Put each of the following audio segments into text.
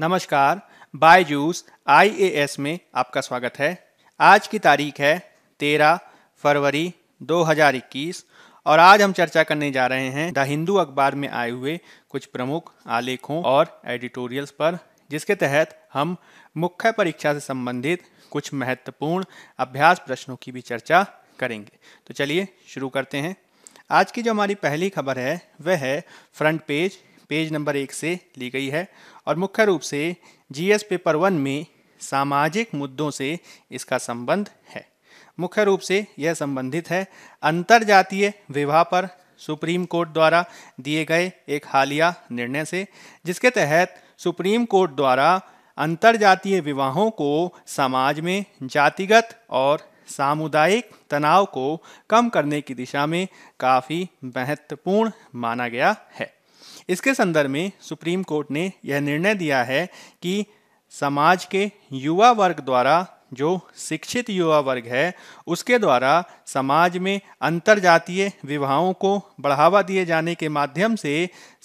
नमस्कार बायजूस आईएएस में आपका स्वागत है आज की तारीख है 13 फरवरी 2021 और आज हम चर्चा करने जा रहे हैं द हिंदू अखबार में आए हुए कुछ प्रमुख आलेखों और एडिटोरियल्स पर जिसके तहत हम मुख्य परीक्षा से संबंधित कुछ महत्वपूर्ण अभ्यास प्रश्नों की भी चर्चा करेंगे तो चलिए शुरू करते हैं आज की जो हमारी पहली खबर है वह है फ्रंट पेज पेज नंबर एक से ली गई है और मुख्य रूप से जीएस पेपर वन में सामाजिक मुद्दों से इसका संबंध है मुख्य रूप से यह संबंधित है अंतर जातीय विवाह पर सुप्रीम कोर्ट द्वारा दिए गए एक हालिया निर्णय से जिसके तहत सुप्रीम कोर्ट द्वारा अंतर जातीय विवाहों को समाज में जातिगत और सामुदायिक तनाव को कम करने की दिशा में काफ़ी महत्वपूर्ण माना गया है इसके संदर्भ में सुप्रीम कोर्ट ने यह निर्णय दिया है कि समाज के युवा वर्ग द्वारा जो शिक्षित युवा वर्ग है उसके द्वारा समाज में अंतर जातीय विवाहों को बढ़ावा दिए जाने के माध्यम से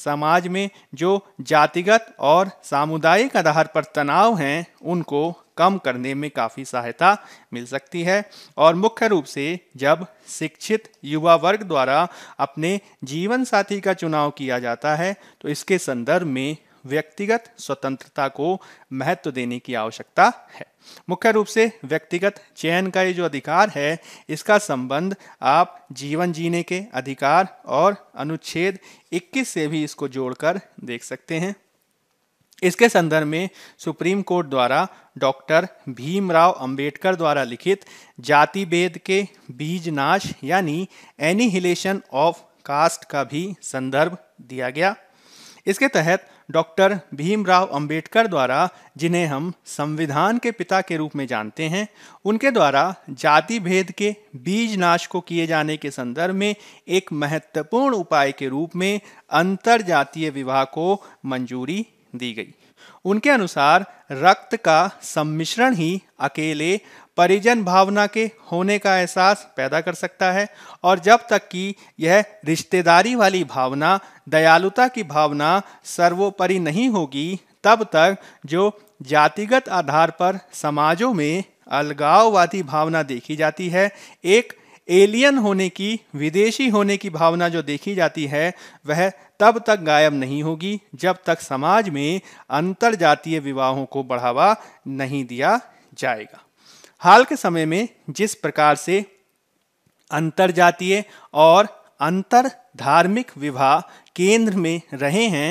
समाज में जो जातिगत और सामुदायिक आधार पर तनाव हैं उनको कम करने में काफ़ी सहायता मिल सकती है और मुख्य रूप से जब शिक्षित युवा वर्ग द्वारा अपने जीवन साथी का चुनाव किया जाता है तो इसके संदर्भ में व्यक्तिगत स्वतंत्रता को महत्व देने की आवश्यकता है मुख्य रूप से व्यक्तिगत चयन का ये जो अधिकार है इसका संबंध आप जीवन जीने के अधिकार और अनुच्छेद 21 से भी इसको जोड़कर देख सकते हैं इसके संदर्भ में सुप्रीम कोर्ट द्वारा डॉक्टर भीमराव अंबेडकर द्वारा लिखित जाति भेद के बीज नाश यानी एनिहिलेशन ऑफ कास्ट का भी संदर्भ दिया गया इसके तहत डॉक्टर भीमराव अंबेडकर द्वारा जिन्हें हम संविधान के पिता के रूप में जानते हैं उनके द्वारा जाति भेद के बीज नाश को किए जाने के संदर्भ में एक महत्वपूर्ण उपाय के रूप में अंतर जातीय विवाह को मंजूरी दी गई उनके अनुसार रक्त का सम्मिश्रण ही अकेले परिजन भावना के होने का एहसास पैदा कर सकता है और जब तक कि यह रिश्तेदारी वाली भावना दयालुता की भावना सर्वोपरि नहीं होगी तब तक जो जातिगत आधार पर समाजों में अलगाववादी भावना देखी जाती है एक एलियन होने की विदेशी होने की भावना जो देखी जाती है वह तब तक गायब नहीं होगी जब तक समाज में अंतर जातीय विवाहों को बढ़ावा नहीं दिया जाएगा हाल के समय में जिस प्रकार से अंतर जातीय और अंतर धार्मिक विवाह केंद्र में रहे हैं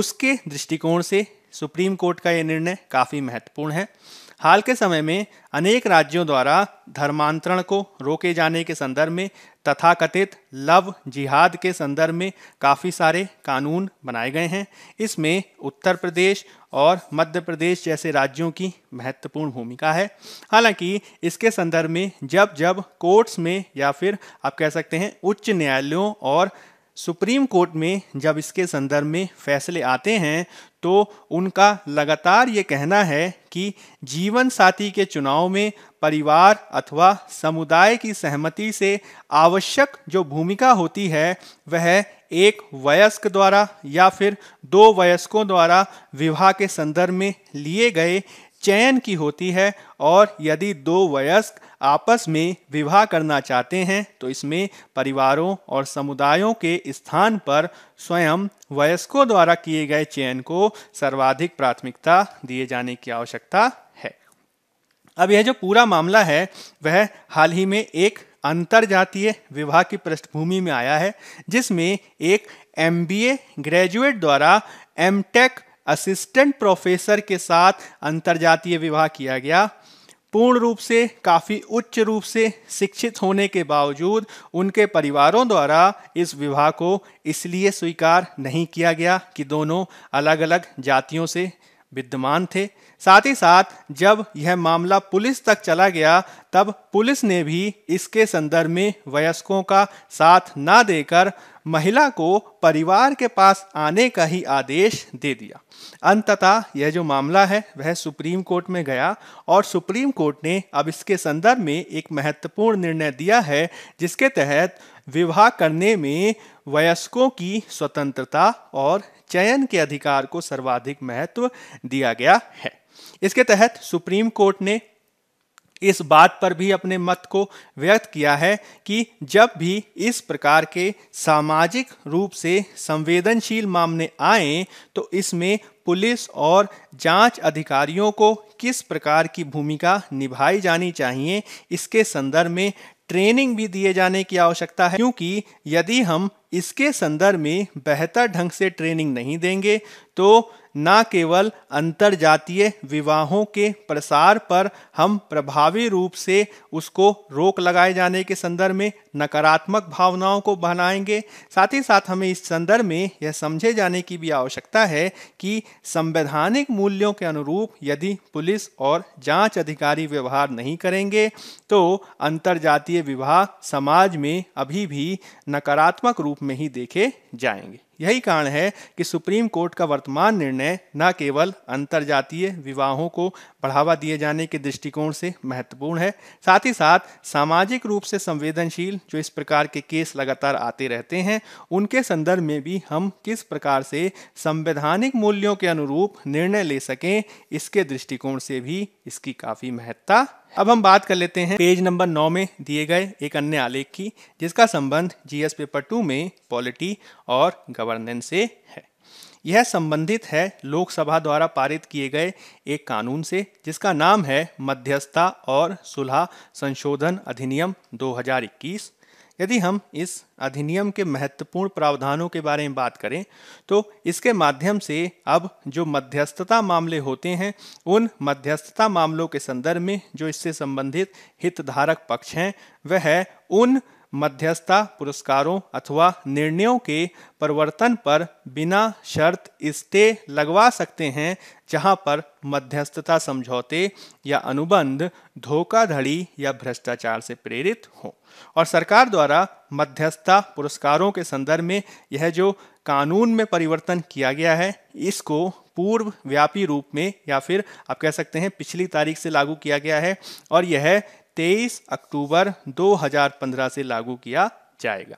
उसके दृष्टिकोण से सुप्रीम कोर्ट का यह निर्णय काफ़ी महत्वपूर्ण है हाल के समय में अनेक राज्यों द्वारा धर्मांतरण को रोके जाने के संदर्भ में तथाकथित लव जिहाद के संदर्भ में काफ़ी सारे कानून बनाए गए हैं इसमें उत्तर प्रदेश और मध्य प्रदेश जैसे राज्यों की महत्वपूर्ण भूमिका है हालांकि इसके संदर्भ में जब जब कोर्ट्स में या फिर आप कह सकते हैं उच्च न्यायालयों और सुप्रीम कोर्ट में जब इसके संदर्भ में फैसले आते हैं तो उनका लगातार ये कहना है कि जीवन साथी के चुनाव में परिवार अथवा समुदाय की सहमति से आवश्यक जो भूमिका होती है वह एक वयस्क द्वारा या फिर दो वयस्कों द्वारा विवाह के संदर्भ में लिए गए चयन की होती है और यदि दो वयस्क आपस में विवाह करना चाहते हैं तो इसमें परिवारों और समुदायों के स्थान पर स्वयं वयस्कों द्वारा किए गए चयन को सर्वाधिक प्राथमिकता दिए जाने की आवश्यकता है अब यह जो पूरा मामला है वह हाल ही में एक अंतरजातीय विवाह की पृष्ठभूमि में आया है जिसमें एक एम ग्रेजुएट द्वारा एम टेक असिस्टेंट प्रोफेसर के साथ अंतरजातीय विवाह किया गया पूर्ण रूप से काफ़ी उच्च रूप से शिक्षित होने के बावजूद उनके परिवारों द्वारा इस विवाह को इसलिए स्वीकार नहीं किया गया कि दोनों अलग अलग जातियों से विद्यमान थे साथ ही साथ जब यह मामला पुलिस तक चला गया तब पुलिस ने भी इसके संदर्भ में वयस्कों का साथ ना देकर महिला को परिवार के पास आने का ही आदेश दे दिया अंततः यह जो मामला है वह सुप्रीम कोर्ट में गया और सुप्रीम कोर्ट ने अब इसके संदर्भ में एक महत्वपूर्ण निर्णय दिया है जिसके तहत विवाह करने में वयस्कों की स्वतंत्रता और चयन के अधिकार को सर्वाधिक महत्व दिया गया है इसके तहत सुप्रीम कोर्ट ने इस बात पर भी अपने मत को व्यक्त किया है कि जब भी इस प्रकार के सामाजिक रूप से संवेदनशील मामले आए तो इसमें पुलिस और जांच अधिकारियों को किस प्रकार की भूमिका निभाई जानी चाहिए इसके संदर्भ में ट्रेनिंग भी दिए जाने की आवश्यकता है क्योंकि यदि हम इसके संदर्भ में बेहतर ढंग से ट्रेनिंग नहीं देंगे तो न केवल जातीय विवाहों के प्रसार पर हम प्रभावी रूप से उसको रोक लगाए जाने के संदर्भ में नकारात्मक भावनाओं को बनाएंगे साथ ही साथ हमें इस संदर्भ में यह समझे जाने की भी आवश्यकता है कि संवैधानिक मूल्यों के अनुरूप यदि पुलिस और जांच अधिकारी व्यवहार नहीं करेंगे तो जातीय विवाह समाज में अभी भी नकारात्मक रूप में ही देखे जाएंगे यही कारण है कि सुप्रीम कोर्ट का वर्तमान निर्णय न केवल जातीय विवाहों को बढ़ावा दिए जाने के दृष्टिकोण से महत्वपूर्ण है साथ ही साथ सामाजिक रूप से संवेदनशील जो इस प्रकार के केस लगातार आते रहते हैं उनके संदर्भ में भी हम किस प्रकार से संवैधानिक मूल्यों के अनुरूप निर्णय ले सकें इसके दृष्टिकोण से भी इसकी काफ़ी महत्ता अब हम बात कर लेते हैं पेज नंबर नौ में दिए गए एक अन्य आलेख की जिसका संबंध जीएस पेपर टू में पॉलिटी और गवर्नेंस से है यह संबंधित है लोकसभा द्वारा पारित किए गए एक कानून से जिसका नाम है मध्यस्थता और सुलह संशोधन अधिनियम 2021 यदि हम इस अधिनियम के महत्वपूर्ण प्रावधानों के बारे में बात करें तो इसके माध्यम से अब जो मध्यस्थता मामले होते हैं उन मध्यस्थता मामलों के संदर्भ में जो इससे संबंधित हितधारक पक्ष हैं वह उन मध्यस्थता पुरस्कारों अथवा निर्णयों के परिवर्तन पर बिना शर्त स्टे लगवा सकते हैं जहां पर मध्यस्थता समझौते या अनुबंध धोखाधड़ी या भ्रष्टाचार से प्रेरित हो और सरकार द्वारा मध्यस्थता पुरस्कारों के संदर्भ में यह जो कानून में परिवर्तन किया गया है इसको पूर्व व्यापी रूप में या फिर आप कह सकते हैं पिछली तारीख से लागू किया गया है और यह 23 अक्टूबर 2015 से लागू किया जाएगा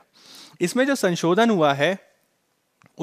इसमें जो संशोधन हुआ है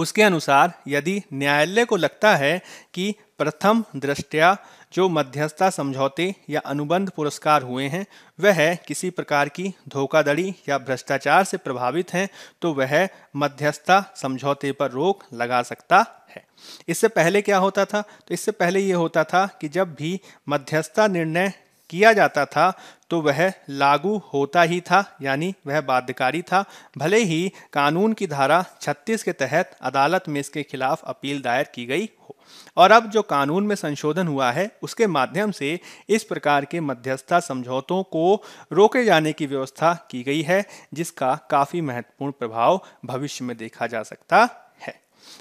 उसके अनुसार यदि न्यायालय को लगता है कि प्रथम दृष्टया जो मध्यस्थता समझौते या अनुबंध पुरस्कार हुए हैं वह किसी प्रकार की धोखाधड़ी या भ्रष्टाचार से प्रभावित हैं तो वह मध्यस्थता समझौते पर रोक लगा सकता है इससे पहले क्या होता था तो इससे पहले ये होता था कि जब भी मध्यस्थता निर्णय किया जाता था तो वह लागू होता ही था यानी वह बाध्यकारी था भले ही कानून की धारा 36 के तहत अदालत में इसके खिलाफ अपील दायर की गई हो और अब जो कानून में संशोधन हुआ है उसके माध्यम से इस प्रकार के मध्यस्थता समझौतों को रोके जाने की व्यवस्था की गई है जिसका काफ़ी महत्वपूर्ण प्रभाव भविष्य में देखा जा सकता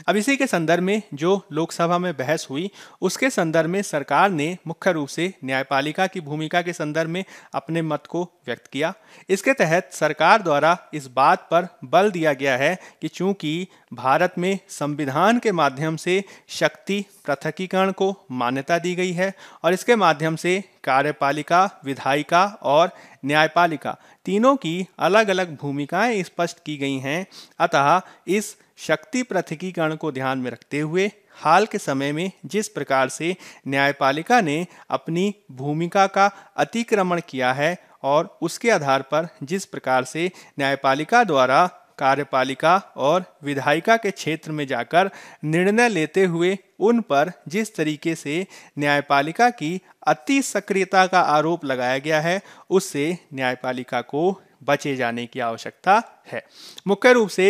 अब इसी के संदर्भ में जो लोकसभा में बहस हुई उसके संदर्भ में सरकार ने मुख्य रूप से न्यायपालिका की भूमिका के संदर्भ में अपने मत को व्यक्त किया इसके तहत सरकार द्वारा इस बात पर बल दिया गया है कि चूंकि भारत में संविधान के माध्यम से शक्ति पृथकीकरण को मान्यता दी गई है और इसके माध्यम से कार्यपालिका विधायिका और न्यायपालिका तीनों की अलग अलग भूमिकाएं स्पष्ट की गई हैं अतः इस शक्ति पृथकीकरण को ध्यान में रखते हुए हाल के समय में जिस प्रकार से न्यायपालिका ने अपनी भूमिका का अतिक्रमण किया है और उसके आधार पर जिस प्रकार से न्यायपालिका द्वारा कार्यपालिका और विधायिका के क्षेत्र में जाकर निर्णय लेते हुए उन पर जिस तरीके से न्यायपालिका की अति सक्रियता का आरोप लगाया गया है उससे न्यायपालिका को बचे जाने की आवश्यकता है मुख्य रूप से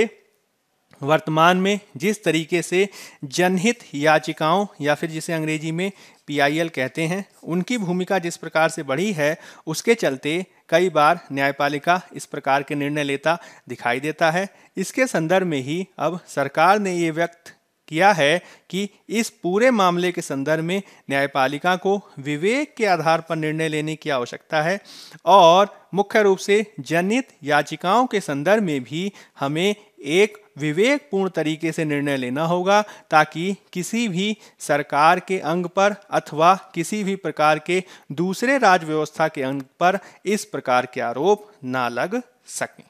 वर्तमान में जिस तरीके से जनहित याचिकाओं या फिर जिसे अंग्रेजी में पीआईएल कहते हैं उनकी भूमिका जिस प्रकार से बढ़ी है उसके चलते कई बार न्यायपालिका इस प्रकार के निर्णय लेता दिखाई देता है इसके संदर्भ में ही अब सरकार ने ये व्यक्त किया है कि इस पूरे मामले के संदर्भ में न्यायपालिका को विवेक के आधार पर निर्णय लेने की आवश्यकता है और मुख्य रूप से जनित याचिकाओं के संदर्भ में भी हमें एक विवेकपूर्ण तरीके से निर्णय लेना होगा ताकि किसी भी सरकार के अंग पर अथवा किसी भी प्रकार के दूसरे राज्य व्यवस्था के अंग पर इस प्रकार के आरोप ना लग सकें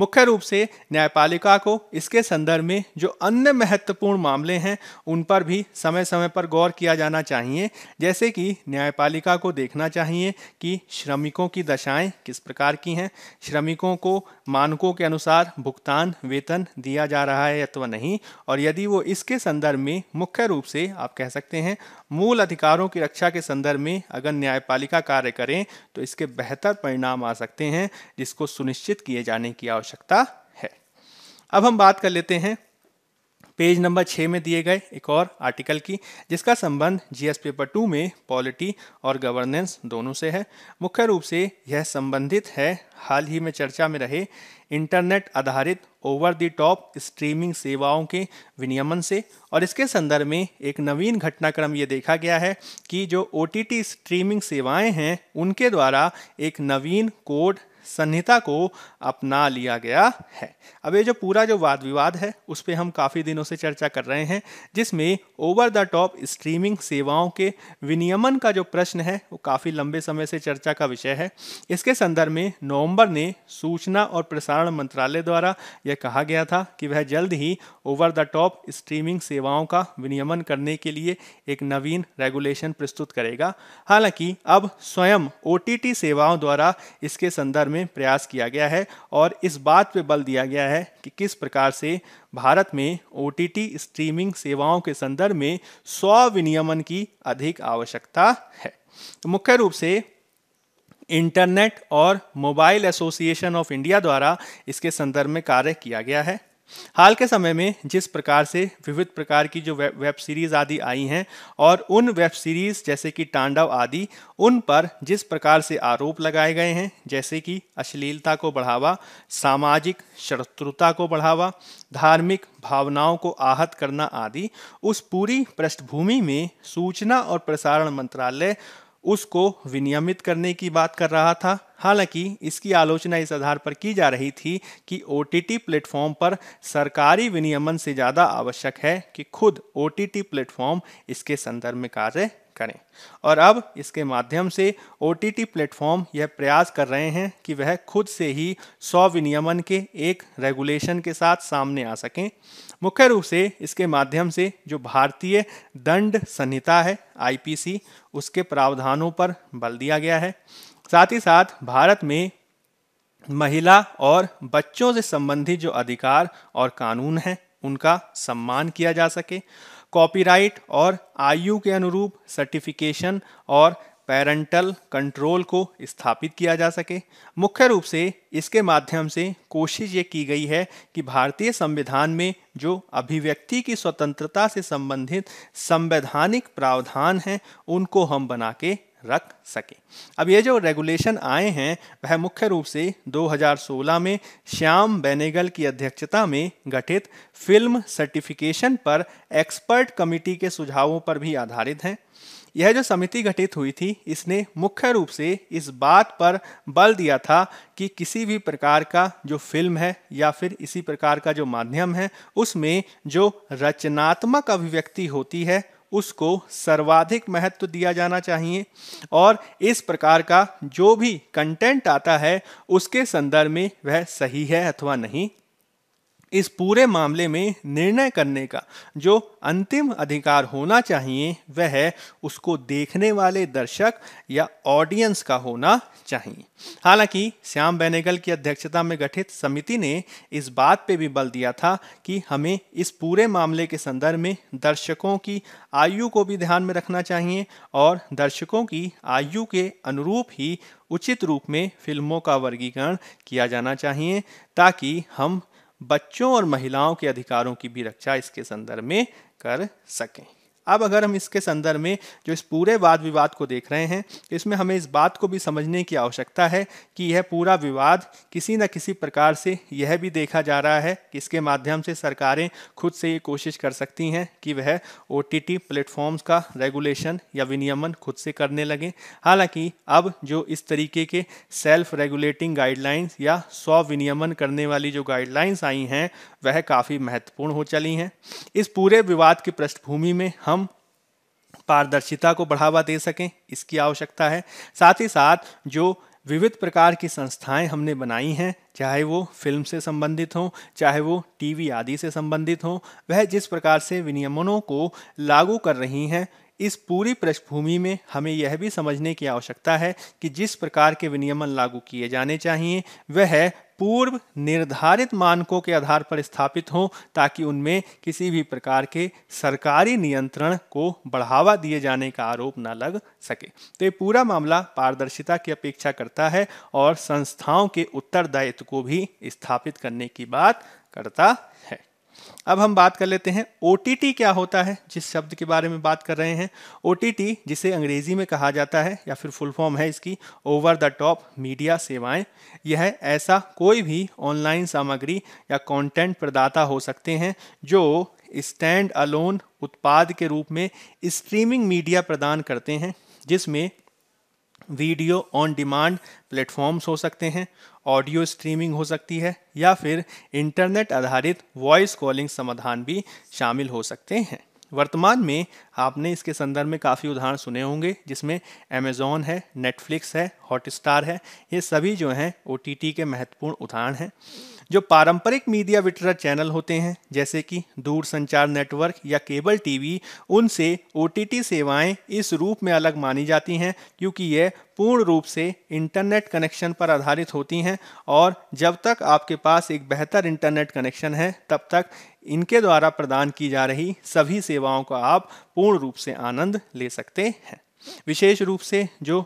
मुख्य रूप से न्यायपालिका को इसके संदर्भ में जो अन्य महत्वपूर्ण मामले हैं उन पर भी समय समय पर गौर किया जाना चाहिए जैसे कि न्यायपालिका को देखना चाहिए कि श्रमिकों की दशाएं किस प्रकार की हैं श्रमिकों को मानकों के अनुसार भुगतान वेतन दिया जा रहा है अथवा तो नहीं और यदि वो इसके संदर्भ में मुख्य रूप से आप कह सकते हैं मूल अधिकारों की रक्षा के संदर्भ में अगर न्यायपालिका कार्य करें तो इसके बेहतर परिणाम आ सकते हैं जिसको सुनिश्चित किए जाने की आवश्यकता आवश्यकता है अब हम बात कर लेते हैं पेज नंबर छः में दिए गए एक और आर्टिकल की जिसका संबंध जीएस पेपर टू में पॉलिटी और गवर्नेंस दोनों से है मुख्य रूप से यह संबंधित है हाल ही में चर्चा में रहे इंटरनेट आधारित ओवर द टॉप स्ट्रीमिंग सेवाओं के विनियमन से और इसके संदर्भ में एक नवीन घटनाक्रम ये देखा गया है कि जो ओ स्ट्रीमिंग सेवाएं हैं उनके द्वारा एक नवीन कोड संहिता को अपना लिया गया है अब ये जो पूरा जो वाद विवाद है उस पर हम काफ़ी दिनों से चर्चा कर रहे हैं जिसमें ओवर द टॉप स्ट्रीमिंग सेवाओं के विनियमन का जो प्रश्न है वो काफ़ी लंबे समय से चर्चा का विषय है इसके संदर्भ में नवंबर ने सूचना और प्रसारण मंत्रालय द्वारा यह कहा गया था कि वह जल्द ही ओवर द टॉप स्ट्रीमिंग सेवाओं का विनियमन करने के लिए एक नवीन रेगुलेशन प्रस्तुत करेगा हालांकि अब स्वयं ओ सेवाओं द्वारा इसके संदर्भ में में प्रयास किया गया है और इस बात पर बल दिया गया है कि किस प्रकार से भारत में ओ स्ट्रीमिंग सेवाओं के संदर्भ में स्व विनियमन की अधिक आवश्यकता है तो मुख्य रूप से इंटरनेट और मोबाइल एसोसिएशन ऑफ इंडिया द्वारा इसके संदर्भ में कार्य किया गया है हाल के समय में जिस प्रकार से विविध प्रकार की जो वे, वेब सीरीज आदि आई हैं और उन वेब सीरीज जैसे कि टांडव आदि उन पर जिस प्रकार से आरोप लगाए गए हैं जैसे कि अश्लीलता को बढ़ावा सामाजिक शत्रुता को बढ़ावा धार्मिक भावनाओं को आहत करना आदि उस पूरी पृष्ठभूमि में सूचना और प्रसारण मंत्रालय उसको विनियमित करने की बात कर रहा था हालांकि इसकी आलोचना इस आधार पर की जा रही थी कि ओ प्लेटफॉर्म पर सरकारी विनियमन से ज़्यादा आवश्यक है कि खुद ओ प्लेटफॉर्म इसके संदर्भ में कार्य करें और अब इसके माध्यम से ओ प्लेटफॉर्म यह प्रयास कर रहे हैं कि वह खुद से ही सौ विनियमन के एक रेगुलेशन के साथ सामने आ सकें मुख्य रूप से इसके माध्यम से जो भारतीय दंड संहिता है आईपीसी उसके प्रावधानों पर बल दिया गया है साथ ही साथ भारत में महिला और बच्चों से संबंधित जो अधिकार और कानून हैं उनका सम्मान किया जा सके कॉपीराइट और आयु के अनुरूप सर्टिफिकेशन और पेरेंटल कंट्रोल को स्थापित किया जा सके मुख्य रूप से इसके माध्यम से कोशिश ये की गई है कि भारतीय संविधान में जो अभिव्यक्ति की स्वतंत्रता से संबंधित संवैधानिक प्रावधान हैं उनको हम बना के रख सके अब ये जो रेगुलेशन आए हैं वह मुख्य रूप से 2016 में श्याम बेनेगल की अध्यक्षता में गठित फिल्म सर्टिफिकेशन पर एक्सपर्ट कमेटी के सुझावों पर भी आधारित हैं यह जो समिति गठित हुई थी इसने मुख्य रूप से इस बात पर बल दिया था कि किसी भी प्रकार का जो फिल्म है या फिर इसी प्रकार का जो माध्यम है उसमें जो रचनात्मक अभिव्यक्ति होती है उसको सर्वाधिक महत्व दिया जाना चाहिए और इस प्रकार का जो भी कंटेंट आता है उसके संदर्भ में वह सही है अथवा नहीं इस पूरे मामले में निर्णय करने का जो अंतिम अधिकार होना चाहिए वह उसको देखने वाले दर्शक या ऑडियंस का होना चाहिए हालांकि श्याम बेनेगल की अध्यक्षता में गठित समिति ने इस बात पे भी बल दिया था कि हमें इस पूरे मामले के संदर्भ में दर्शकों की आयु को भी ध्यान में रखना चाहिए और दर्शकों की आयु के अनुरूप ही उचित रूप में फिल्मों का वर्गीकरण किया जाना चाहिए ताकि हम बच्चों और महिलाओं के अधिकारों की भी रक्षा इसके संदर्भ में कर सकें अब अगर हम इसके संदर्भ में जो इस पूरे वाद विवाद को देख रहे हैं इसमें हमें इस बात को भी समझने की आवश्यकता है कि यह पूरा विवाद किसी न किसी प्रकार से यह भी देखा जा रहा है कि इसके माध्यम से सरकारें खुद से ये कोशिश कर सकती हैं कि वह ओ टी प्लेटफॉर्म्स का रेगुलेशन या विनियमन खुद से करने लगें हालांकि अब जो इस तरीके के सेल्फ रेगुलेटिंग गाइडलाइंस या स्व विनियमन करने वाली जो गाइडलाइंस आई हैं वह काफ़ी महत्वपूर्ण हो चली हैं इस पूरे विवाद की पृष्ठभूमि में हम पारदर्शिता को बढ़ावा दे सकें इसकी आवश्यकता है साथ ही साथ जो विविध प्रकार की संस्थाएं हमने बनाई हैं चाहे वो फिल्म से संबंधित हों चाहे वो टीवी आदि से संबंधित हों वह जिस प्रकार से विनियमनों को लागू कर रही हैं इस पूरी पृष्ठभूमि में हमें यह भी समझने की आवश्यकता है कि जिस प्रकार के विनियमन लागू किए जाने चाहिए वह पूर्व निर्धारित मानकों के आधार पर स्थापित हों ताकि उनमें किसी भी प्रकार के सरकारी नियंत्रण को बढ़ावा दिए जाने का आरोप न लग सके तो ये पूरा मामला पारदर्शिता की अपेक्षा करता है और संस्थाओं के उत्तरदायित्व को भी स्थापित करने की बात करता है अब हम बात कर लेते हैं ओ क्या होता है जिस शब्द के बारे में बात कर रहे हैं ओ जिसे अंग्रेजी में कहा जाता है या फिर फुल फॉर्म है इसकी ओवर द टॉप मीडिया सेवाएं यह ऐसा कोई भी ऑनलाइन सामग्री या कंटेंट प्रदाता हो सकते हैं जो स्टैंड अलोन उत्पाद के रूप में स्ट्रीमिंग मीडिया प्रदान करते हैं जिसमें वीडियो ऑन डिमांड प्लेटफॉर्म्स हो सकते हैं ऑडियो स्ट्रीमिंग हो सकती है या फिर इंटरनेट आधारित वॉइस कॉलिंग समाधान भी शामिल हो सकते हैं वर्तमान में आपने इसके संदर्भ में काफ़ी उदाहरण सुने होंगे जिसमें अमेजोन है नेटफ्लिक्स है हॉटस्टार है ये सभी जो हैं ओ के महत्वपूर्ण उदाहरण हैं जो पारंपरिक मीडिया वितरण चैनल होते हैं जैसे कि दूरसंचार नेटवर्क या केबल टीवी उनसे ओ सेवाएं इस रूप में अलग मानी जाती हैं क्योंकि ये पूर्ण रूप से इंटरनेट कनेक्शन पर आधारित होती हैं और जब तक आपके पास एक बेहतर इंटरनेट कनेक्शन है तब तक इनके द्वारा प्रदान की जा रही सभी सेवाओं का आप पूर्ण रूप से आनंद ले सकते हैं विशेष रूप से जो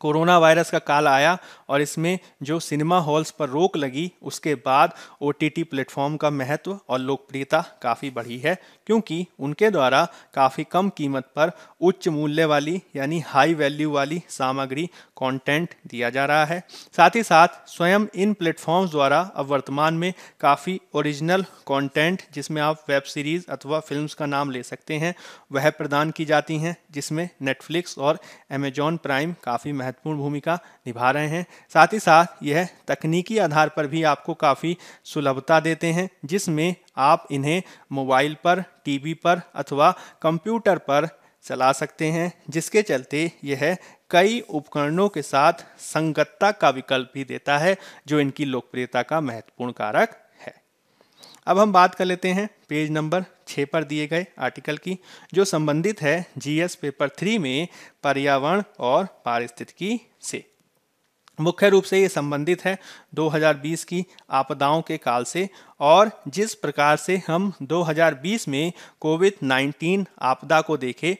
कोरोना वायरस का काल आया और इसमें जो सिनेमा हॉल्स पर रोक लगी उसके बाद ओ टी टी प्लेटफॉर्म का महत्व और लोकप्रियता काफ़ी बढ़ी है क्योंकि उनके द्वारा काफ़ी कम कीमत पर उच्च मूल्य वाली यानी हाई वैल्यू वाली सामग्री कंटेंट दिया जा रहा है साथ ही साथ स्वयं इन प्लेटफॉर्म्स द्वारा अब वर्तमान में काफ़ी ओरिजिनल कंटेंट जिसमें आप वेब सीरीज़ अथवा फिल्म्स का नाम ले सकते हैं वह प्रदान की जाती हैं जिसमें नेटफ्लिक्स और अमेजॉन प्राइम काफ़ी महत्वपूर्ण भूमिका निभा रहे हैं साथ ही साथ यह तकनीकी आधार पर भी आपको काफ़ी सुलभता देते हैं जिसमें आप इन्हें मोबाइल पर टीवी पर अथवा कंप्यूटर पर चला सकते हैं जिसके चलते यह कई उपकरणों के साथ संगतता का विकल्प भी देता है जो इनकी लोकप्रियता का महत्वपूर्ण कारक अब हम बात कर लेते हैं पेज नंबर छः पर दिए गए आर्टिकल की जो संबंधित है जीएस पेपर थ्री में पर्यावरण और पारिस्थितिकी से मुख्य रूप से ये संबंधित है 2020 की आपदाओं के काल से और जिस प्रकार से हम 2020 में कोविड 19 आपदा को देखे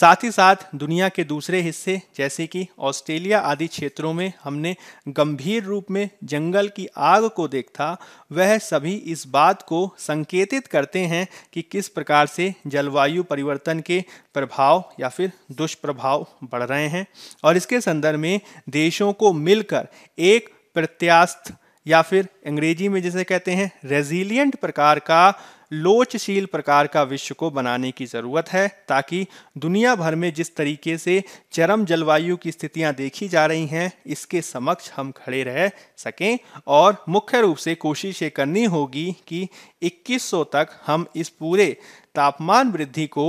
साथ ही साथ दुनिया के दूसरे हिस्से जैसे कि ऑस्ट्रेलिया आदि क्षेत्रों में हमने गंभीर रूप में जंगल की आग को देखा वह सभी इस बात को संकेतित करते हैं कि किस प्रकार से जलवायु परिवर्तन के प्रभाव या फिर दुष्प्रभाव बढ़ रहे हैं और इसके संदर्भ में देशों को मिलकर एक प्रत्यास्थ या फिर अंग्रेजी में जिसे कहते हैं रेजिलियंट प्रकार का लोचशील प्रकार का विश्व को बनाने की ज़रूरत है ताकि दुनिया भर में जिस तरीके से चरम जलवायु की स्थितियां देखी जा रही हैं इसके समक्ष हम खड़े रह सकें और मुख्य रूप से कोशिश ये करनी होगी कि 2100 तक हम इस पूरे तापमान वृद्धि को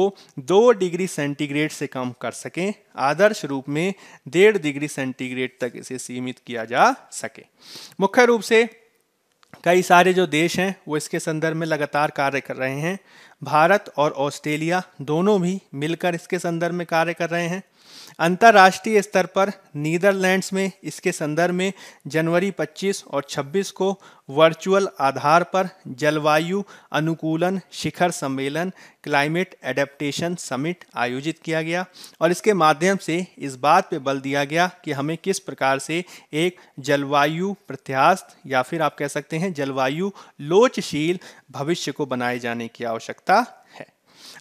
दो डिग्री सेंटीग्रेड से कम कर सकें आदर्श रूप में डेढ़ डिग्री सेंटीग्रेड तक इसे सीमित किया जा सके मुख्य रूप से कई सारे जो देश हैं वो इसके संदर्भ में लगातार कार्य कर रहे हैं भारत और ऑस्ट्रेलिया दोनों भी मिलकर इसके संदर्भ में कार्य कर रहे हैं अंतर्राष्ट्रीय स्तर पर नीदरलैंड्स में इसके संदर्भ में जनवरी 25 और 26 को वर्चुअल आधार पर जलवायु अनुकूलन शिखर सम्मेलन क्लाइमेट एडेप्टेशन समिट आयोजित किया गया और इसके माध्यम से इस बात पर बल दिया गया कि हमें किस प्रकार से एक जलवायु प्रत्यास्थ या फिर आप कह सकते हैं जलवायु लोचशील भविष्य को बनाए जाने की आवश्यकता है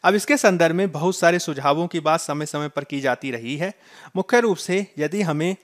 अब इसके संदर्भ में बहुत सारे सुझावों की बात समय समय पर की जाती रही है मुख्य रूप से यदि हमें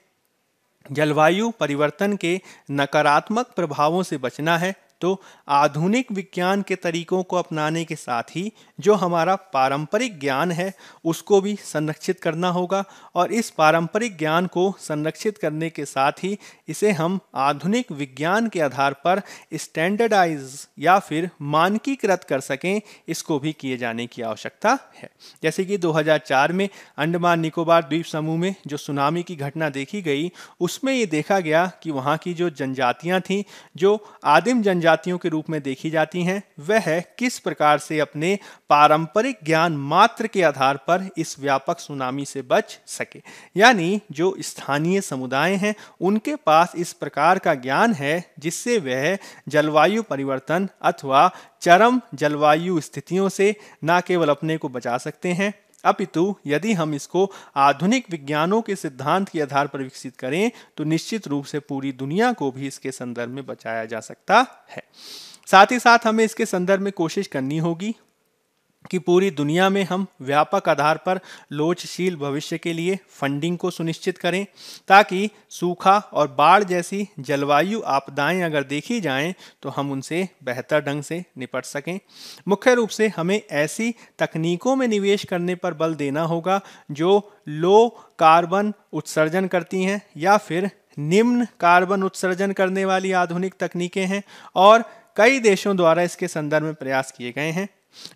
जलवायु परिवर्तन के नकारात्मक प्रभावों से बचना है तो आधुनिक विज्ञान के तरीकों को अपनाने के साथ ही जो हमारा पारंपरिक ज्ञान है उसको भी संरक्षित करना होगा और इस पारंपरिक ज्ञान को संरक्षित करने के साथ ही इसे हम आधुनिक विज्ञान के आधार पर स्टैंडर्डाइज या फिर मानकीकृत कर सकें इसको भी किए जाने की आवश्यकता है जैसे कि 2004 में अंडमान निकोबार द्वीप समूह में जो सुनामी की घटना देखी गई उसमें ये देखा गया कि वहाँ की जो जनजातियाँ थीं जो आदिम जनजाति जनजातियों के रूप में देखी जाती हैं वह किस प्रकार से अपने पारंपरिक ज्ञान मात्र के आधार पर इस व्यापक सुनामी से बच सके यानी जो स्थानीय समुदाय हैं उनके पास इस प्रकार का ज्ञान है जिससे वह जलवायु परिवर्तन अथवा चरम जलवायु स्थितियों से न केवल अपने को बचा सकते हैं अपितु यदि हम इसको आधुनिक विज्ञानों के सिद्धांत के आधार पर विकसित करें तो निश्चित रूप से पूरी दुनिया को भी इसके संदर्भ में बचाया जा सकता है साथ ही साथ हमें इसके संदर्भ में कोशिश करनी होगी कि पूरी दुनिया में हम व्यापक आधार पर लोचशील भविष्य के लिए फंडिंग को सुनिश्चित करें ताकि सूखा और बाढ़ जैसी जलवायु आपदाएं अगर देखी जाएं तो हम उनसे बेहतर ढंग से निपट सकें मुख्य रूप से हमें ऐसी तकनीकों में निवेश करने पर बल देना होगा जो लो कार्बन उत्सर्जन करती हैं या फिर निम्न कार्बन उत्सर्जन करने वाली आधुनिक तकनीकें हैं और कई देशों द्वारा इसके संदर्भ में प्रयास किए गए हैं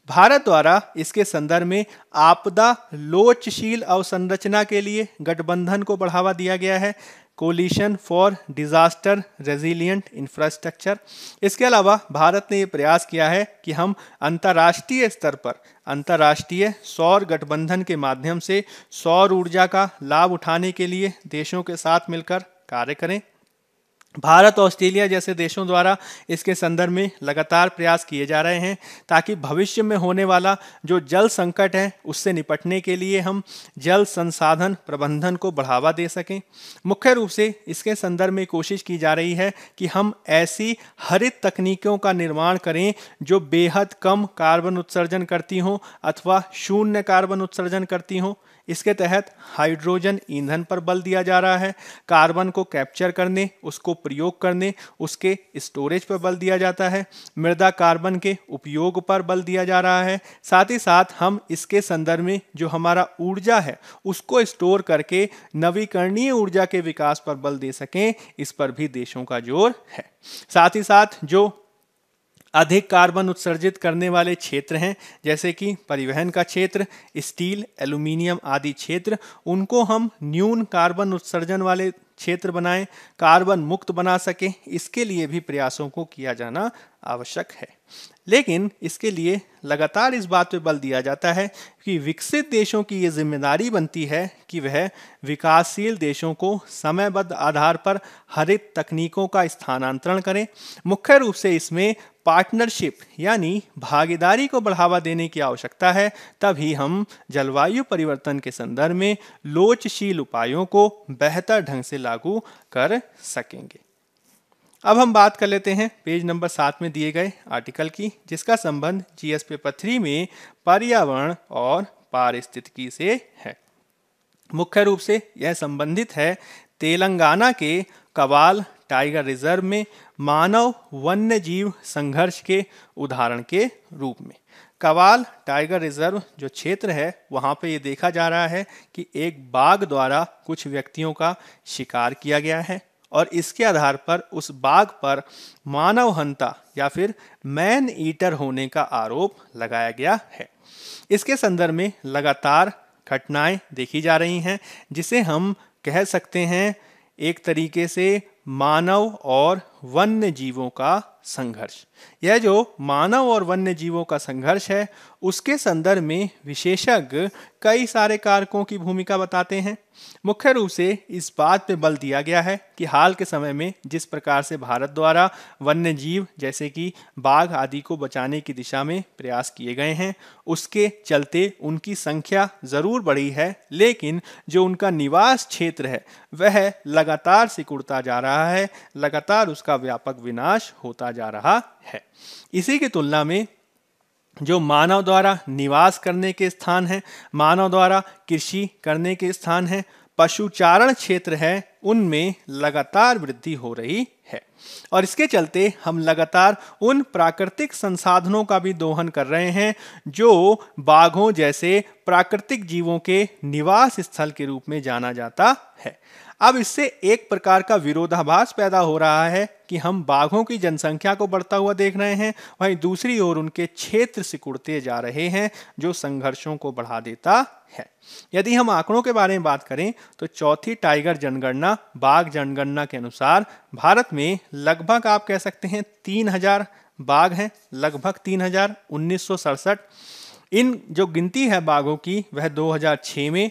भारत द्वारा इसके संदर्भ में आपदा लोचशील अवसंरचना के लिए गठबंधन को बढ़ावा दिया गया है coalition for disaster resilient infrastructure इसके अलावा भारत ने ये प्रयास किया है कि हम अंतर्राष्ट्रीय स्तर पर अंतर्राष्ट्रीय सौर गठबंधन के माध्यम से सौर ऊर्जा का लाभ उठाने के लिए देशों के साथ मिलकर कार्य करें भारत ऑस्ट्रेलिया जैसे देशों द्वारा इसके संदर्भ में लगातार प्रयास किए जा रहे हैं ताकि भविष्य में होने वाला जो जल संकट है उससे निपटने के लिए हम जल संसाधन प्रबंधन को बढ़ावा दे सकें मुख्य रूप से इसके संदर्भ में कोशिश की जा रही है कि हम ऐसी हरित तकनीकों का निर्माण करें जो बेहद कम कार्बन उत्सर्जन करती हों अथवा शून्य कार्बन उत्सर्जन करती हों इसके तहत हाइड्रोजन ईंधन पर बल दिया जा रहा है कार्बन को कैप्चर करने उसको प्रयोग करने उसके स्टोरेज पर बल दिया जाता है मृदा कार्बन के उपयोग पर बल दिया जा रहा है साथ ही साथ हम इसके संदर्भ में जो हमारा ऊर्जा है उसको स्टोर करके नवीकरणीय ऊर्जा के विकास पर बल दे सकें इस पर भी देशों का जोर है साथ ही साथ जो अधिक कार्बन उत्सर्जित करने वाले क्षेत्र हैं जैसे कि परिवहन का क्षेत्र स्टील एल्यूमिनियम आदि क्षेत्र उनको हम न्यून कार्बन उत्सर्जन वाले क्षेत्र बनाएं कार्बन मुक्त बना सके इसके लिए भी प्रयासों को किया जाना आवश्यक है लेकिन इसके लिए लगातार इस बात पर बल दिया जाता है कि विकसित देशों की ये जिम्मेदारी बनती है कि वह विकासशील देशों को समयबद्ध आधार पर हरित तकनीकों का स्थानांतरण करें मुख्य रूप से इसमें पार्टनरशिप यानी भागीदारी को बढ़ावा देने की आवश्यकता है तभी हम जलवायु परिवर्तन के संदर्भ में लोचशील उपायों को बेहतर ढंग से लागू कर सकेंगे अब हम बात कर लेते हैं पेज नंबर सात में दिए गए आर्टिकल की जिसका संबंध जीएस पेपर थ्री में पर्यावरण और पारिस्थितिकी से है मुख्य रूप से यह संबंधित है तेलंगाना के कवाल टाइगर रिजर्व में मानव वन्य जीव संघर्ष के उदाहरण के रूप में कवाल टाइगर रिजर्व जो क्षेत्र है वहाँ पे ये देखा जा रहा है कि एक बाघ द्वारा कुछ व्यक्तियों का शिकार किया गया है और इसके आधार पर उस बाघ पर मानव हंता या फिर मैन ईटर होने का आरोप लगाया गया है इसके संदर्भ में लगातार घटनाएं देखी जा रही हैं जिसे हम कह सकते हैं एक तरीके से मानव और वन्य जीवों का संघर्ष यह जो मानव और वन्य जीवों का संघर्ष है उसके संदर्भ में विशेषज्ञ कई सारे कारकों की भूमिका बताते हैं मुख्य रूप से इस बात पर बल दिया गया है कि हाल के समय में जिस प्रकार से भारत द्वारा वन्य जीव जैसे कि बाघ आदि को बचाने की दिशा में प्रयास किए गए हैं उसके चलते उनकी संख्या ज़रूर बढ़ी है लेकिन जो उनका निवास क्षेत्र है वह लगातार सिकुड़ता जा रहा है लगातार उसका का व्यापक विनाश होता जा रहा है इसी की तुलना में जो मानव द्वारा निवास करने के स्थान हैं मानव द्वारा कृषि करने के स्थान हैं पशुचारण क्षेत्र है उनमें लगातार वृद्धि हो रही है और इसके चलते हम लगातार उन प्राकृतिक संसाधनों का भी दोहन कर रहे हैं जो बाघों जैसे प्राकृतिक जीवों के निवास स्थल के रूप में जाना जाता है अब इससे एक प्रकार का विरोधाभास पैदा हो रहा है कि हम बाघों की जनसंख्या को बढ़ता हुआ देख रहे हैं वहीं दूसरी ओर उनके क्षेत्र सिकुड़ते जा रहे हैं जो संघर्षों को बढ़ा देता है यदि हम आंकड़ों के बारे में बात करें तो चौथी टाइगर जनगणना बाघ जनगणना के अनुसार भारत में लगभग आप कह सकते हैं तीन हजार बाघ हैं लगभग तीन हजार उन्नीस सौ सड़सठ इन जो गिनती है बाघों की वह 2006 में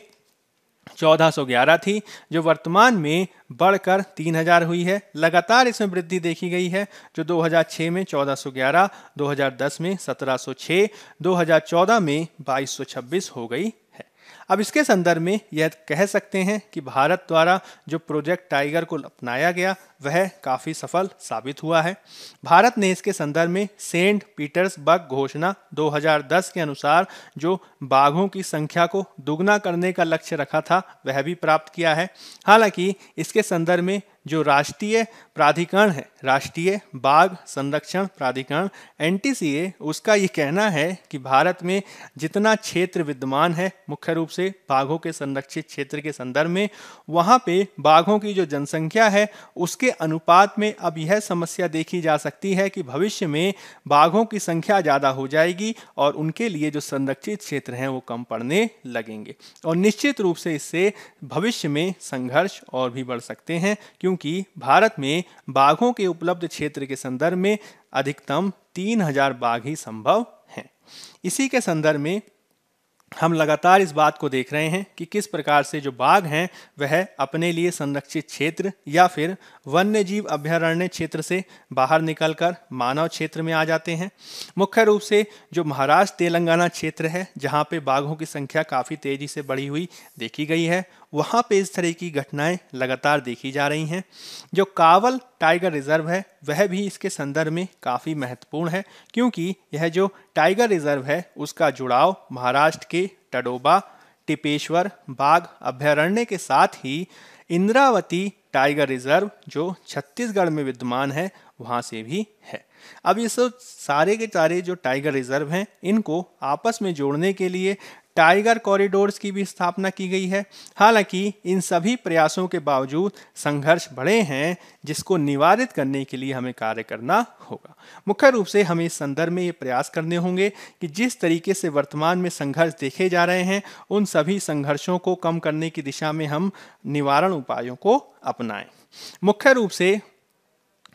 1411 थी जो वर्तमान में बढ़कर 3000 हुई है लगातार इसमें वृद्धि देखी गई है जो 2006 में 1411, 2010 में 1706, 2014 में 2226 हो गई अब इसके संदर्भ में यह कह सकते हैं कि भारत द्वारा जो प्रोजेक्ट टाइगर को अपनाया गया वह काफ़ी सफल साबित हुआ है भारत ने इसके संदर्भ में सेंट पीटर्सबर्ग घोषणा 2010 के अनुसार जो बाघों की संख्या को दुगना करने का लक्ष्य रखा था वह भी प्राप्त किया है हालांकि इसके संदर्भ में जो राष्ट्रीय प्राधिकरण है राष्ट्रीय बाघ संरक्षण प्राधिकरण एन उसका ये कहना है कि भारत में जितना क्षेत्र विद्यमान है मुख्य रूप से बाघों के संरक्षित क्षेत्र के संदर्भ में वहाँ पे बाघों की जो जनसंख्या है उसके अनुपात में अब यह समस्या देखी जा सकती है कि भविष्य में बाघों की संख्या ज़्यादा हो जाएगी और उनके लिए जो संरक्षित क्षेत्र हैं वो कम पड़ने लगेंगे और निश्चित रूप से इससे भविष्य में संघर्ष और भी बढ़ सकते हैं क्योंकि क्योंकि भारत में बाघों के उपलब्ध क्षेत्र के संदर्भ में अधिकतम तीन हजार बाघ ही संभव हैं इसी के संदर्भ में हम लगातार इस बात को देख रहे हैं कि किस प्रकार से जो बाघ हैं वह अपने लिए संरक्षित क्षेत्र या फिर वन्य जीव अभ्यारण्य क्षेत्र से बाहर निकलकर मानव क्षेत्र में आ जाते हैं मुख्य रूप से जो महाराष्ट्र तेलंगाना क्षेत्र है जहां पे बाघों की संख्या काफ़ी तेज़ी से बढ़ी हुई देखी गई है वहाँ पे इस तरह की घटनाएं लगातार देखी जा रही हैं जो कावल टाइगर रिजर्व है वह भी इसके संदर्भ में काफ़ी महत्वपूर्ण है क्योंकि यह जो टाइगर रिजर्व है उसका जुड़ाव महाराष्ट्र के टडोबा टिपेश्वर बाघ अभ्यारण्य के साथ ही इंद्रावती टाइगर रिजर्व जो छत्तीसगढ़ में विद्यमान है वहाँ से भी है अब ये सब सारे के सारे जो टाइगर रिजर्व हैं इनको आपस में जोड़ने के लिए टाइगर कॉरिडोर्स की भी स्थापना की गई है हालांकि इन सभी प्रयासों के बावजूद संघर्ष बढ़े हैं जिसको निवारित करने के लिए हमें कार्य करना होगा मुख्य रूप से हमें इस संदर्भ में ये प्रयास करने होंगे कि जिस तरीके से वर्तमान में संघर्ष देखे जा रहे हैं उन सभी संघर्षों को कम करने की दिशा में हम निवारण उपायों को अपनाएं मुख्य रूप से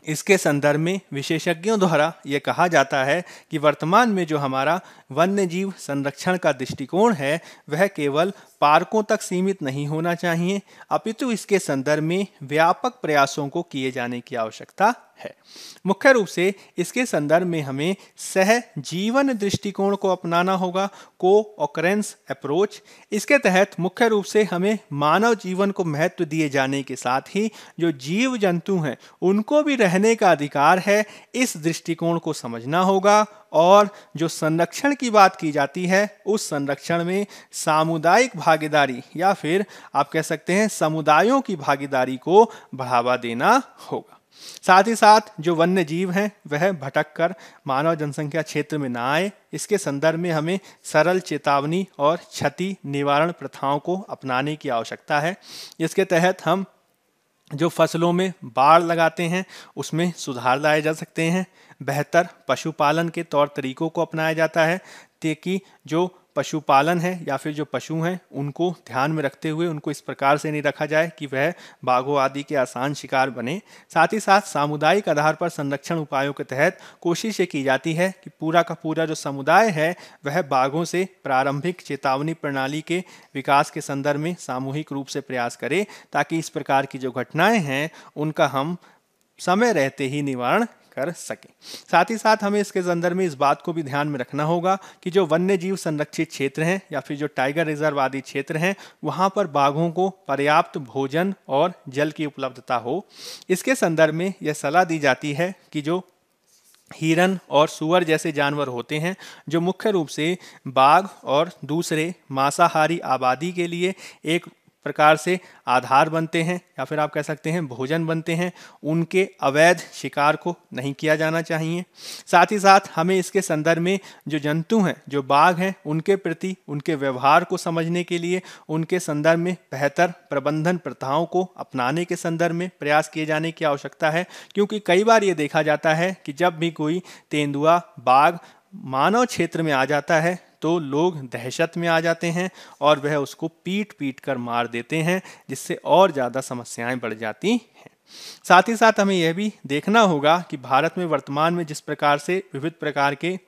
इसके संदर्भ में विशेषज्ञों द्वारा ये कहा जाता है कि वर्तमान में जो हमारा वन्य जीव संरक्षण का दृष्टिकोण है वह केवल पार्कों तक सीमित नहीं होना चाहिए अपितु इसके संदर्भ में व्यापक प्रयासों को किए जाने की आवश्यकता है मुख्य रूप से इसके संदर्भ में हमें सह जीवन दृष्टिकोण को अपनाना होगा को ऑकरेंस अप्रोच इसके तहत मुख्य रूप से हमें मानव जीवन को महत्व दिए जाने के साथ ही जो जीव जंतु हैं उनको भी रहने का अधिकार है इस दृष्टिकोण को समझना होगा और जो संरक्षण की बात की जाती है उस संरक्षण में सामुदायिक भागीदारी या फिर आप कह सकते हैं समुदायों की भागीदारी को बढ़ावा देना होगा साथ ही साथ जो वन्य जीव हैं वह भटक कर मानव जनसंख्या क्षेत्र में ना आए इसके संदर्भ में हमें सरल चेतावनी और क्षति निवारण प्रथाओं को अपनाने की आवश्यकता है इसके तहत हम जो फसलों में बाढ़ लगाते हैं उसमें सुधार लाए जा सकते हैं बेहतर पशुपालन के तौर तरीकों को अपनाया जाता है ताकि जो पशुपालन है या फिर जो पशु हैं उनको ध्यान में रखते हुए उनको इस प्रकार से नहीं रखा जाए कि वह बाघों आदि के आसान शिकार बने साथ ही साथ सामुदायिक आधार पर संरक्षण उपायों के तहत कोशिश ये की जाती है कि पूरा का पूरा जो समुदाय है वह बाघों से प्रारंभिक चेतावनी प्रणाली के विकास के संदर्भ में सामूहिक रूप से प्रयास करे ताकि इस प्रकार की जो घटनाएँ हैं उनका हम समय रहते ही निवारण कर सकें साथ ही साथ हमें इसके संदर्भ में इस बात को भी ध्यान में रखना होगा कि जो वन्य जीव संरक्षित क्षेत्र हैं या फिर जो टाइगर रिजर्व आदि क्षेत्र हैं वहाँ पर बाघों को पर्याप्त भोजन और जल की उपलब्धता हो इसके संदर्भ में यह सलाह दी जाती है कि जो हिरन और सुअर जैसे जानवर होते हैं जो मुख्य रूप से बाघ और दूसरे मांसाहारी आबादी के लिए एक प्रकार से आधार बनते हैं या फिर आप कह सकते हैं भोजन बनते हैं उनके अवैध शिकार को नहीं किया जाना चाहिए साथ ही साथ हमें इसके संदर्भ में जो जंतु हैं जो बाघ हैं उनके प्रति उनके व्यवहार को समझने के लिए उनके संदर्भ में बेहतर प्रबंधन प्रथाओं को अपनाने के संदर्भ में प्रयास किए जाने की आवश्यकता है क्योंकि कई बार ये देखा जाता है कि जब भी कोई तेंदुआ बाघ मानव क्षेत्र में आ जाता है तो लोग दहशत में आ जाते हैं और वह उसको पीट पीट कर मार देते हैं जिससे और ज़्यादा समस्याएं बढ़ जाती हैं साथ ही साथ हमें यह भी देखना होगा कि भारत में वर्तमान में जिस प्रकार से विविध प्रकार के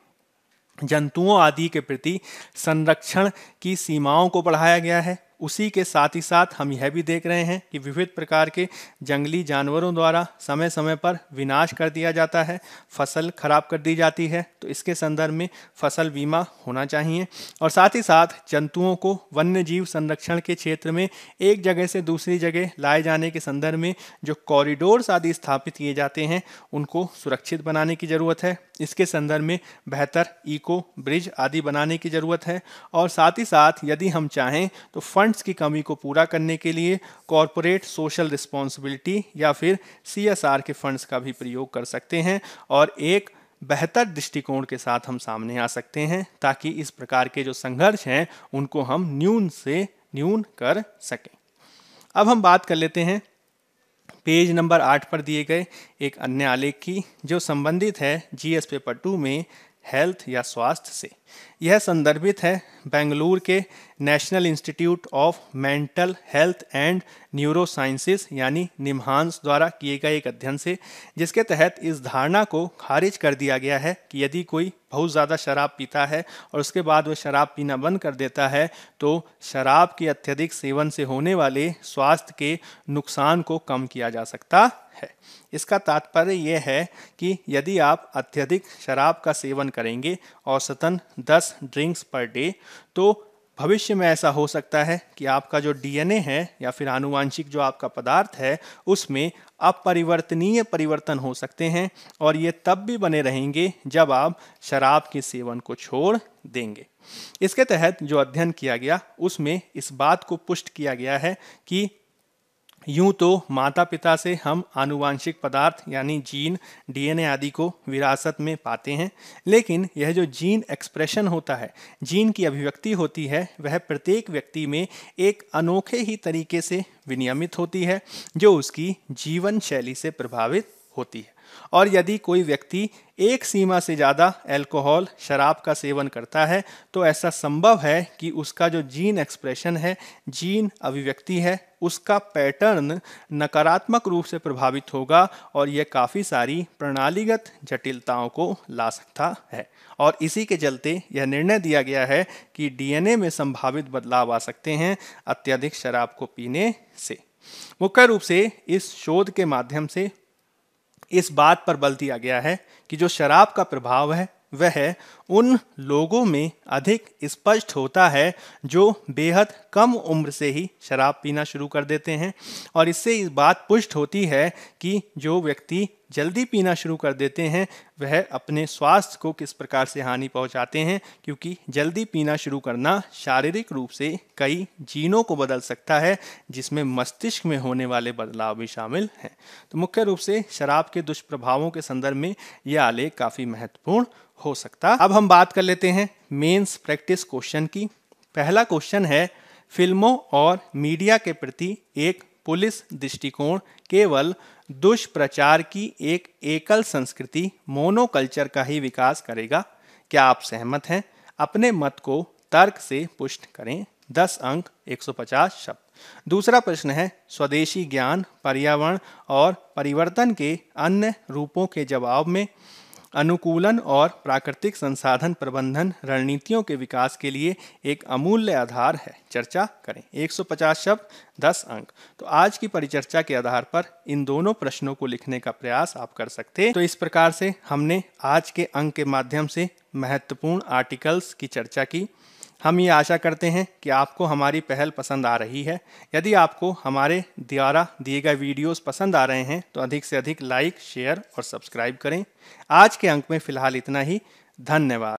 जंतुओं आदि के प्रति संरक्षण की सीमाओं को बढ़ाया गया है उसी के साथ ही साथ हम यह भी देख रहे हैं कि विविध प्रकार के जंगली जानवरों द्वारा समय समय पर विनाश कर दिया जाता है फसल खराब कर दी जाती है तो इसके संदर्भ में फसल बीमा होना चाहिए और साथ ही साथ जंतुओं को वन्य जीव संरक्षण के क्षेत्र में एक जगह से दूसरी जगह लाए जाने के संदर्भ में जो कॉरिडोर्स आदि स्थापित किए जाते हैं उनको सुरक्षित बनाने की ज़रूरत है इसके संदर्भ में बेहतर इको ब्रिज आदि बनाने की ज़रूरत है और साथ ही साथ यदि हम चाहें तो फंड फंड्स की कमी को पूरा करने के लिए कॉरपोरेट सोशल रिस्पॉन्सिबिलिटी या फिर सी के फंड्स का भी प्रयोग कर सकते हैं और एक बेहतर दृष्टिकोण के साथ हम सामने आ सकते हैं ताकि इस प्रकार के जो संघर्ष हैं उनको हम न्यून से न्यून कर सकें अब हम बात कर लेते हैं पेज नंबर आठ पर दिए गए एक अन्य आलेख की जो संबंधित है जीएस पेपर टू में हेल्थ या स्वास्थ्य से यह संदर्भित है बेंगलुरु के national institute of mental health and neuro sciences यानी निम्हांस द्वारा किए गए एक अध्ययन से जिसके तहत इस धारणा को खारिज कर दिया गया है कि यदि कोई बहुत ज़्यादा शराब पीता है और उसके बाद वह शराब पीना बंद कर देता है तो शराब के अत्यधिक सेवन से होने वाले स्वास्थ्य के नुकसान को कम किया जा सकता है इसका तात्पर्य यह है कि यदि आप अत्यधिक शराब का सेवन करेंगे औसतन 10 ड्रिंक्स पर डे तो भविष्य में ऐसा हो सकता है कि आपका जो डीएनए है या फिर आनुवांशिक जो आपका पदार्थ है उसमें अपरिवर्तनीय परिवर्तन हो सकते हैं और ये तब भी बने रहेंगे जब आप शराब के सेवन को छोड़ देंगे इसके तहत जो अध्ययन किया गया उसमें इस बात को पुष्ट किया गया है कि यूं तो माता पिता से हम आनुवांशिक पदार्थ यानी जीन डीएनए आदि को विरासत में पाते हैं लेकिन यह जो जीन एक्सप्रेशन होता है जीन की अभिव्यक्ति होती है वह प्रत्येक व्यक्ति में एक अनोखे ही तरीके से विनियमित होती है जो उसकी जीवन शैली से प्रभावित होती है और यदि कोई व्यक्ति एक सीमा से ज़्यादा अल्कोहल शराब का सेवन करता है तो ऐसा संभव है कि उसका जो जीन एक्सप्रेशन है जीन अभिव्यक्ति है उसका पैटर्न नकारात्मक रूप से प्रभावित होगा और यह काफ़ी सारी प्रणालीगत जटिलताओं को ला सकता है और इसी के चलते यह निर्णय दिया गया है कि डीएनए में संभावित बदलाव आ सकते हैं अत्यधिक शराब को पीने से मुख्य रूप से इस शोध के माध्यम से इस बात पर बल दिया गया है कि जो शराब का प्रभाव है वह उन लोगों में अधिक स्पष्ट होता है जो बेहद कम उम्र से ही शराब पीना शुरू कर देते हैं और इससे इस बात पुष्ट होती है कि जो व्यक्ति जल्दी पीना शुरू कर देते हैं वह अपने स्वास्थ्य को किस प्रकार से हानि पहुंचाते हैं क्योंकि जल्दी पीना शुरू करना शारीरिक रूप से कई जीनों को बदल सकता है जिसमें मस्तिष्क में होने वाले बदलाव भी शामिल हैं तो मुख्य रूप से शराब के दुष्प्रभावों के संदर्भ में यह आलेख काफ़ी महत्वपूर्ण हो सकता अब हम बात कर लेते हैं मेंस प्रैक्टिस क्वेश्चन की पहला क्वेश्चन है फिल्मों और मीडिया के प्रति एक पुलिस दृष्टिकोण केवल दुष्प्रचार की एक एकल संस्कृति मोनोकल्चर का ही विकास करेगा क्या आप सहमत हैं अपने मत को तर्क से पुष्ट करें दस अंक 150 शब्द दूसरा प्रश्न है स्वदेशी ज्ञान पर्यावरण और परिवर्तन के अन्य रूपों के जवाब में अनुकूलन और प्राकृतिक संसाधन प्रबंधन रणनीतियों के विकास के लिए एक अमूल्य आधार है चर्चा करें 150 शब्द 10 अंक तो आज की परिचर्चा के आधार पर इन दोनों प्रश्नों को लिखने का प्रयास आप कर सकते हैं तो इस प्रकार से हमने आज के अंक के माध्यम से महत्वपूर्ण आर्टिकल्स की चर्चा की हम ये आशा करते हैं कि आपको हमारी पहल पसंद आ रही है यदि आपको हमारे द्वारा दिए गए वीडियोस पसंद आ रहे हैं तो अधिक से अधिक लाइक शेयर और सब्सक्राइब करें आज के अंक में फ़िलहाल इतना ही धन्यवाद